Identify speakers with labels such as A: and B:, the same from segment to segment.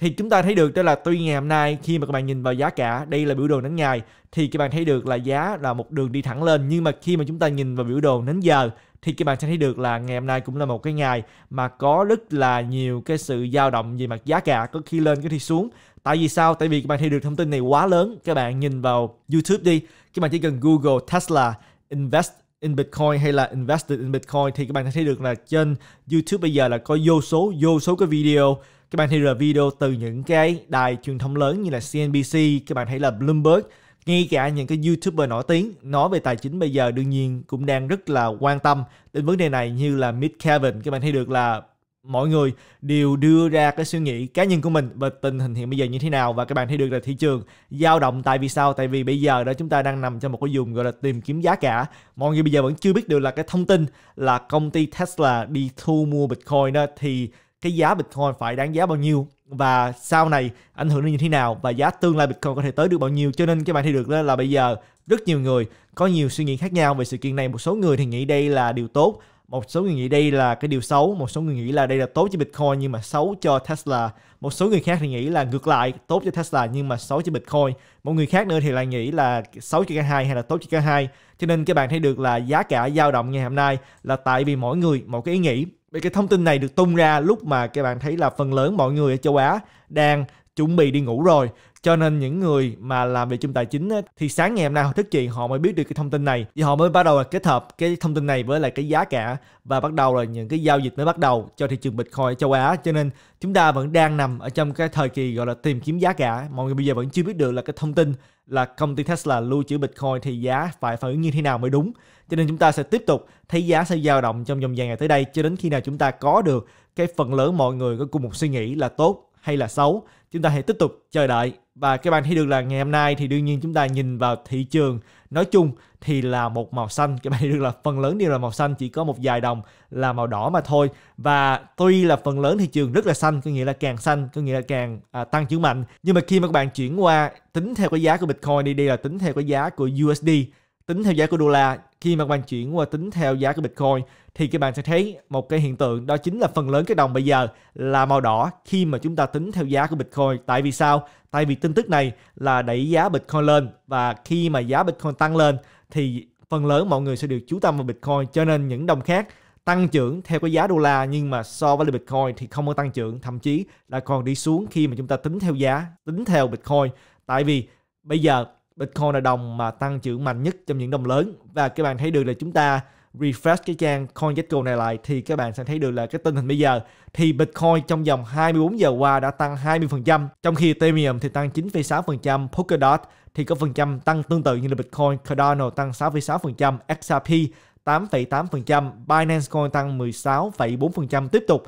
A: thì chúng ta thấy được đó là tuy ngày hôm nay khi mà các bạn nhìn vào giá cả đây là biểu đồ nến ngày thì các bạn thấy được là giá là một đường đi thẳng lên nhưng mà khi mà chúng ta nhìn vào biểu đồ nến giờ thì các bạn sẽ thấy được là ngày hôm nay cũng là một cái ngày mà có rất là nhiều cái sự dao động về mặt giá cả có khi lên có khi xuống tại vì sao tại vì các bạn thấy được thông tin này quá lớn các bạn nhìn vào youtube đi các bạn chỉ cần google tesla invest in Bitcoin hay là invested in Bitcoin thì các bạn sẽ thấy được là trên YouTube bây giờ là có vô số vô số cái video các bạn thấy là video từ những cái đài truyền thông lớn như là CNBC, các bạn thấy là Bloomberg, ngay cả những cái YouTuber nổi tiếng nói về tài chính bây giờ đương nhiên cũng đang rất là quan tâm đến vấn đề này như là Mitch Kevin. Các bạn thấy được là mọi người đều đưa ra cái suy nghĩ cá nhân của mình về tình hình hiện bây giờ như thế nào và các bạn thấy được là thị trường dao động tại vì sao tại vì bây giờ đó chúng ta đang nằm trong một cái vùng gọi là tìm kiếm giá cả mọi người bây giờ vẫn chưa biết được là cái thông tin là công ty Tesla đi thu mua Bitcoin đó thì cái giá Bitcoin phải đáng giá bao nhiêu và sau này ảnh hưởng như thế nào và giá tương lai Bitcoin có thể tới được bao nhiêu. Cho nên các bạn thấy được là bây giờ rất nhiều người có nhiều suy nghĩ khác nhau về sự kiện này. Một số người thì nghĩ đây là điều tốt, một số người nghĩ đây là cái điều xấu một số người nghĩ là đây là tốt cho bitcoin nhưng mà xấu cho tesla một số người khác thì nghĩ là ngược lại tốt cho tesla nhưng mà xấu cho bitcoin một người khác nữa thì lại nghĩ là xấu cho cả hai hay là tốt cho cả hai cho nên các bạn thấy được là giá cả dao động ngày hôm nay là tại vì mỗi người một cái ý nghĩ Vậy cái thông tin này được tung ra lúc mà các bạn thấy là phần lớn mọi người ở châu Á đang chuẩn bị đi ngủ rồi cho nên những người mà làm về chung tài chính á, thì sáng ngày hôm nay họ thức dậy họ mới biết được cái thông tin này thì họ mới bắt đầu là kết hợp cái thông tin này với lại cái giá cả và bắt đầu là những cái giao dịch mới bắt đầu cho thị trường bitcoin ở châu á cho nên chúng ta vẫn đang nằm ở trong cái thời kỳ gọi là tìm kiếm giá cả mọi người bây giờ vẫn chưa biết được là cái thông tin là công ty Tesla lưu trữ Bitcoin thì giá phải phản ứng như thế nào mới đúng. Cho nên chúng ta sẽ tiếp tục thấy giá sẽ dao động trong vòng vài ngày tới đây cho đến khi nào chúng ta có được cái phần lớn mọi người có cùng một suy nghĩ là tốt hay là xấu chúng ta hãy tiếp tục chờ đợi và các bạn thấy được là ngày hôm nay thì đương nhiên chúng ta nhìn vào thị trường nói chung thì là một màu xanh các bạn thấy được là phần lớn đều là màu xanh chỉ có một vài đồng là màu đỏ mà thôi và tuy là phần lớn thị trường rất là xanh có nghĩa là càng xanh có nghĩa là càng à, tăng trưởng mạnh nhưng mà khi mà các bạn chuyển qua tính theo cái giá của bitcoin đi đây là tính theo cái giá của usd tính theo giá của đô la khi mà các bạn chuyển qua tính theo giá của Bitcoin thì các bạn sẽ thấy một cái hiện tượng đó chính là phần lớn cái đồng bây giờ là màu đỏ khi mà chúng ta tính theo giá của Bitcoin. Tại vì sao? Tại vì tin tức này là đẩy giá Bitcoin lên và khi mà giá Bitcoin tăng lên thì phần lớn mọi người sẽ được chú tâm vào Bitcoin cho nên những đồng khác tăng trưởng theo cái giá đô la nhưng mà so với Bitcoin thì không có tăng trưởng thậm chí là còn đi xuống khi mà chúng ta tính theo giá tính theo Bitcoin tại vì bây giờ Bitcoin là đồng mà tăng trưởng mạnh nhất trong những đồng lớn và các bạn thấy được là chúng ta refresh cái trang CoinGecko này lại thì các bạn sẽ thấy được là cái tình hình bây giờ thì Bitcoin trong vòng 24 giờ qua đã tăng 20%, trong khi Ethereum thì tăng 9,6%, Polkadot thì có phần trăm tăng tương tự như là Bitcoin, Cardano tăng 6,6%, XRP 8,8%, Binance Coin tăng 16,4% tiếp tục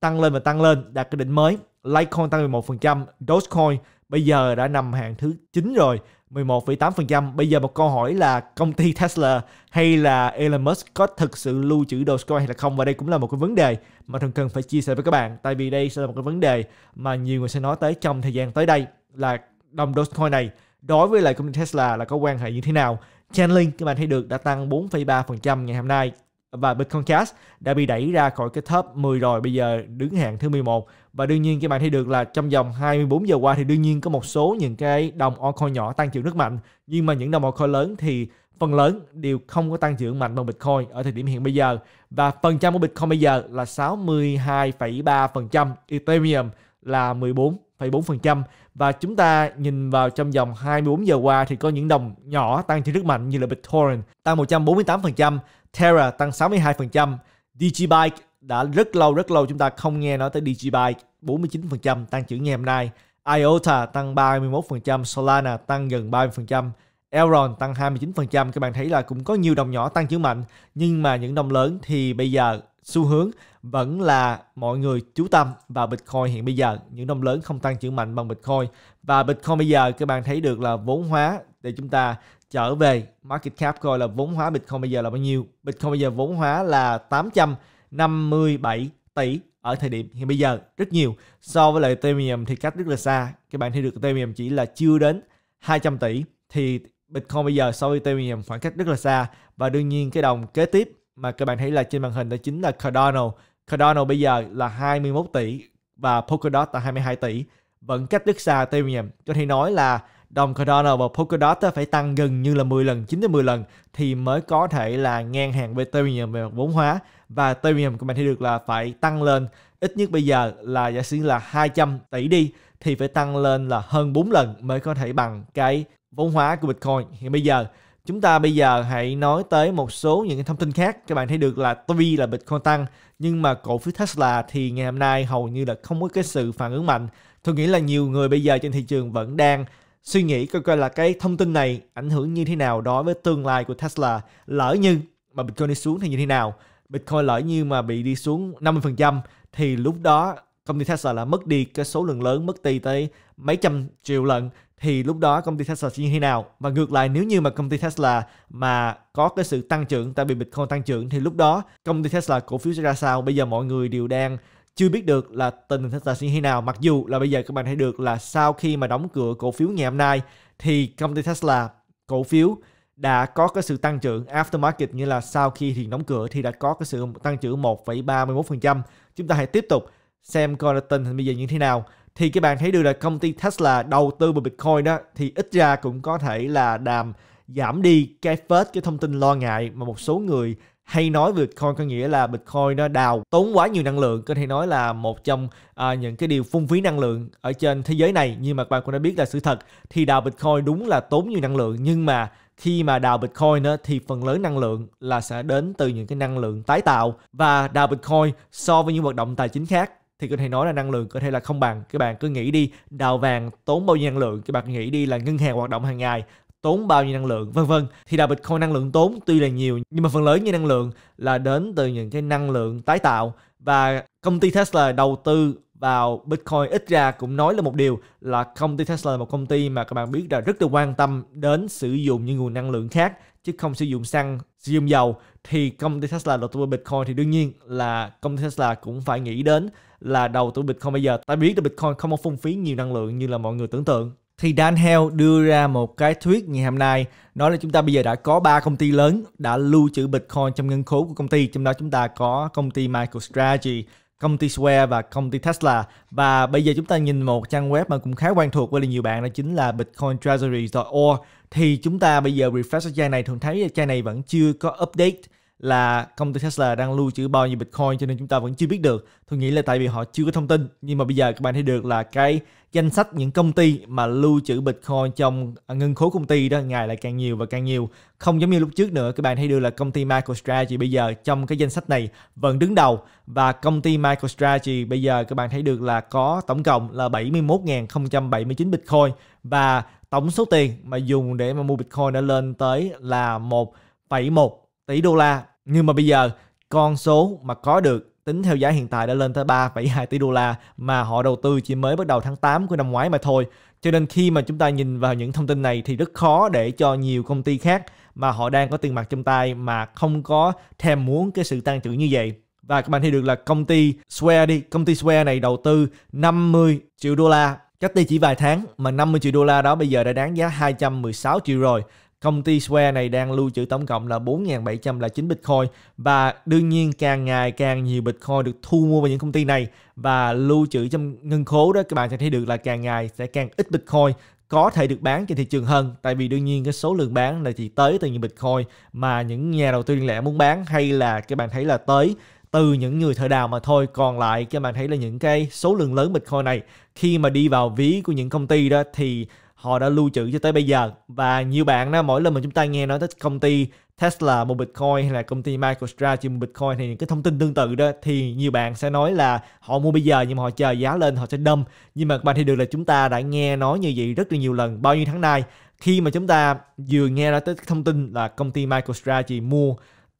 A: tăng lên và tăng lên đạt cái đỉnh mới, Litecoin tăng 11%, Dogecoin bây giờ đã nằm hạng thứ 9 rồi 11,8%. Bây giờ một câu hỏi là công ty Tesla hay là Elon Musk có thực sự lưu trữ Dogecoin hay là không? Và đây cũng là một cái vấn đề mà thường cần phải chia sẻ với các bạn. Tại vì đây sẽ là một cái vấn đề mà nhiều người sẽ nói tới trong thời gian tới đây là đồng Dogecoin này đối với lại công ty Tesla là có quan hệ như thế nào. Chainlink các bạn thấy được đã tăng 4,3% ngày hôm nay và Bitcoincast đã bị đẩy ra khỏi cái top 10 rồi, bây giờ đứng hạng thứ 11. Và đương nhiên các bạn thấy được là trong vòng 24 giờ qua thì đương nhiên có một số những cái đồng altcoin nhỏ tăng trưởng rất mạnh, nhưng mà những đồng altcoin lớn thì phần lớn đều không có tăng trưởng mạnh bằng Bitcoin ở thời điểm hiện bây giờ. Và phần trăm của Bitcoin bây giờ là 62,3%, Ethereum là 14,4% và chúng ta nhìn vào trong vòng 24 giờ qua thì có những đồng nhỏ tăng trưởng rất mạnh như là Bitcoin tăng 148%, Terra tăng 62%, DigiBike đã rất lâu rất lâu chúng ta không nghe nói tới DigiBike 49% tăng trưởng ngày hôm nay, IOTA tăng 31%, Solana tăng gần 30%, Elrond tăng 29%. Các bạn thấy là cũng có nhiều đồng nhỏ tăng trưởng mạnh, nhưng mà những đồng lớn thì bây giờ xu hướng vẫn là mọi người chú tâm vào Bitcoin hiện bây giờ. Những đồng lớn không tăng trưởng mạnh bằng Bitcoin. Và Bitcoin bây giờ các bạn thấy được là vốn hóa để chúng ta trở về market cap coi là vốn hóa Bitcoin bây giờ là bao nhiêu. Bitcoin bây giờ vốn hóa là 857 tỷ ở thời điểm hiện bây giờ rất nhiều so với lại Ethereum thì cách rất là xa các bạn thấy được Ethereum chỉ là chưa đến 200 tỷ thì Bitcoin bây giờ so với Ethereum khoảng cách rất là xa và đương nhiên cái đồng kế tiếp mà các bạn thấy là trên màn hình đó chính là Cardano Cardano bây giờ là 21 tỷ và Polkadot là 22 tỷ vẫn cách rất xa Ethereum có thể nói là đồng Cardano và Polkadot phải tăng gần như là 10 lần, 9 đến 10 lần thì mới có thể là ngang hàng với Ethereum về mặt vốn hóa và Ethereum các bạn thấy được là phải tăng lên ít nhất bây giờ là giả sử là 200 tỷ đi thì phải tăng lên là hơn 4 lần mới có thể bằng cái vốn hóa của Bitcoin. Hiện bây giờ chúng ta bây giờ hãy nói tới một số những thông tin khác các bạn thấy được là tuy là Bitcoin tăng nhưng mà cổ phiếu Tesla thì ngày hôm nay hầu như là không có cái sự phản ứng mạnh tôi nghĩ là nhiều người bây giờ trên thị trường vẫn đang suy nghĩ coi coi là cái thông tin này ảnh hưởng như thế nào đối với tương lai của Tesla lỡ như mà Bitcoin đi xuống thì như thế nào Bitcoin lỡ như mà bị đi xuống 50% thì lúc đó công ty Tesla là mất đi cái số lượng lớn mất đi tới mấy trăm triệu lần thì lúc đó công ty Tesla sẽ như thế nào và ngược lại nếu như mà công ty Tesla mà có cái sự tăng trưởng tại vì Bitcoin tăng trưởng thì lúc đó công ty Tesla cổ phiếu sẽ ra sao bây giờ mọi người đều đang chưa biết được là tình hình sẽ như thế nào mặc dù là bây giờ các bạn thấy được là sau khi mà đóng cửa cổ phiếu ngày hôm nay thì công ty Tesla cổ phiếu đã có cái sự tăng trưởng aftermarket như là sau khi thì đóng cửa thì đã có cái sự tăng trưởng 1,31%. Chúng ta hãy tiếp tục xem coi là tình hình bây giờ như thế nào. Thì các bạn thấy được là công ty Tesla đầu tư vào Bitcoin đó thì ít ra cũng có thể là đàm giảm đi cái phết cái thông tin lo ngại mà một số người hay nói về Bitcoin có nghĩa là Bitcoin nó đào tốn quá nhiều năng lượng có thể nói là một trong à, những cái điều phung phí năng lượng ở trên thế giới này nhưng mà bạn cũng đã biết là sự thật thì đào Bitcoin đúng là tốn nhiều năng lượng nhưng mà khi mà đào Bitcoin đó, thì phần lớn năng lượng là sẽ đến từ những cái năng lượng tái tạo và đào Bitcoin so với những hoạt động tài chính khác thì có thể nói là năng lượng có thể là không bằng các bạn cứ nghĩ đi đào vàng tốn bao nhiêu năng lượng các bạn nghĩ đi là ngân hàng hoạt động hàng ngày tốn bao nhiêu năng lượng vân vân thì đào bitcoin năng lượng tốn tuy là nhiều nhưng mà phần lớn như năng lượng là đến từ những cái năng lượng tái tạo và công ty Tesla đầu tư vào Bitcoin ít ra cũng nói là một điều là công ty Tesla là một công ty mà các bạn biết là rất là quan tâm đến sử dụng những nguồn năng lượng khác chứ không sử dụng xăng, sử dụng dầu thì công ty Tesla đầu tư vào Bitcoin thì đương nhiên là công ty Tesla cũng phải nghĩ đến là đầu tư Bitcoin bây giờ. Ta biết là Bitcoin không có phung phí nhiều năng lượng như là mọi người tưởng tượng thì Dan Hale đưa ra một cái thuyết ngày hôm nay nói là chúng ta bây giờ đã có ba công ty lớn đã lưu trữ Bitcoin trong ngân khố của công ty trong đó chúng ta có công ty MicroStrategy công ty Square và công ty Tesla và bây giờ chúng ta nhìn một trang web mà cũng khá quen thuộc với nhiều bạn đó chính là bitcointreasuries.org thì chúng ta bây giờ refresh trang này thường thấy trang này vẫn chưa có update là công ty Tesla đang lưu trữ bao nhiêu Bitcoin cho nên chúng ta vẫn chưa biết được. Tôi nghĩ là tại vì họ chưa có thông tin. Nhưng mà bây giờ các bạn thấy được là cái danh sách những công ty mà lưu trữ Bitcoin trong ngân khố công ty đó ngày lại càng nhiều và càng nhiều. Không giống như lúc trước nữa, các bạn thấy được là công ty MicroStrategy bây giờ trong cái danh sách này vẫn đứng đầu và công ty MicroStrategy bây giờ các bạn thấy được là có tổng cộng là 71.079 Bitcoin và tổng số tiền mà dùng để mà mua Bitcoin đã lên tới là 1,1 tỷ đô la nhưng mà bây giờ con số mà có được tính theo giá hiện tại đã lên tới 3,2 tỷ đô la mà họ đầu tư chỉ mới bắt đầu tháng 8 của năm ngoái mà thôi. Cho nên khi mà chúng ta nhìn vào những thông tin này thì rất khó để cho nhiều công ty khác mà họ đang có tiền mặt trong tay mà không có thèm muốn cái sự tăng trưởng như vậy. Và các bạn thấy được là công ty Square đi, công ty Square này đầu tư 50 triệu đô la cách đây chỉ vài tháng mà 50 triệu đô la đó bây giờ đã đáng giá 216 triệu rồi. Công ty Square này đang lưu trữ tổng cộng là 4.709 Bitcoin và đương nhiên càng ngày càng nhiều Bitcoin được thu mua vào những công ty này và lưu trữ trong ngân khố đó các bạn sẽ thấy được là càng ngày sẽ càng ít Bitcoin có thể được bán trên thị trường hơn tại vì đương nhiên cái số lượng bán là chỉ tới từ những Bitcoin mà những nhà đầu tư riêng lẻ muốn bán hay là các bạn thấy là tới từ những người thợ đào mà thôi còn lại các bạn thấy là những cái số lượng lớn Bitcoin này khi mà đi vào ví của những công ty đó thì họ đã lưu trữ cho tới bây giờ và nhiều bạn đó mỗi lần mà chúng ta nghe nói tới công ty Tesla một Bitcoin hay là công ty MicroStrategy chia một Bitcoin thì những cái thông tin tương tự đó thì nhiều bạn sẽ nói là họ mua bây giờ nhưng mà họ chờ giá lên họ sẽ đâm nhưng mà các bạn thì được là chúng ta đã nghe nói như vậy rất là nhiều lần bao nhiêu tháng nay khi mà chúng ta vừa nghe ra tới thông tin là công ty MicroStrategy mua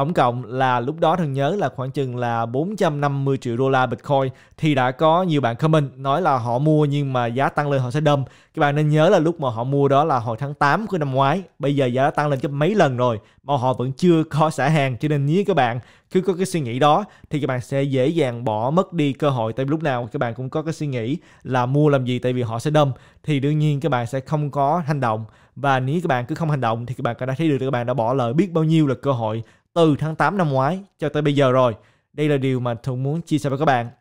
A: Tổng cộng là lúc đó thằng nhớ là khoảng chừng là 450 triệu đô la Bitcoin thì đã có nhiều bạn comment nói là họ mua nhưng mà giá tăng lên họ sẽ đâm. Các bạn nên nhớ là lúc mà họ mua đó là hồi tháng 8 của năm ngoái, bây giờ giá tăng lên gấp mấy lần rồi mà họ vẫn chưa có xả hàng cho nên nếu các bạn cứ có cái suy nghĩ đó thì các bạn sẽ dễ dàng bỏ mất đi cơ hội tại vì lúc nào các bạn cũng có cái suy nghĩ là mua làm gì tại vì họ sẽ đâm thì đương nhiên các bạn sẽ không có hành động và nếu các bạn cứ không hành động thì các bạn đã thấy được các bạn đã bỏ lỡ biết bao nhiêu là cơ hội từ tháng 8 năm ngoái cho tới bây giờ rồi. Đây là điều mà Thuận muốn chia sẻ với các bạn.